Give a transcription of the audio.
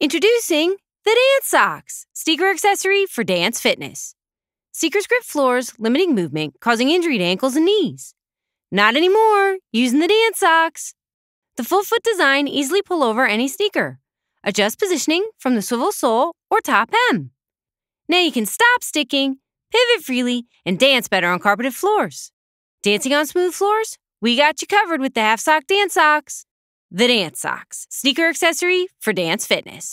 Introducing the Dance Socks, sneaker accessory for dance fitness. Sneakers grip floors, limiting movement, causing injury to ankles and knees. Not anymore, using the Dance Socks. The full foot design easily pull over any sneaker. Adjust positioning from the swivel sole or top hem. Now you can stop sticking, pivot freely, and dance better on carpeted floors. Dancing on smooth floors? We got you covered with the half sock dance socks. The Dance Socks, sneaker accessory for dance fitness.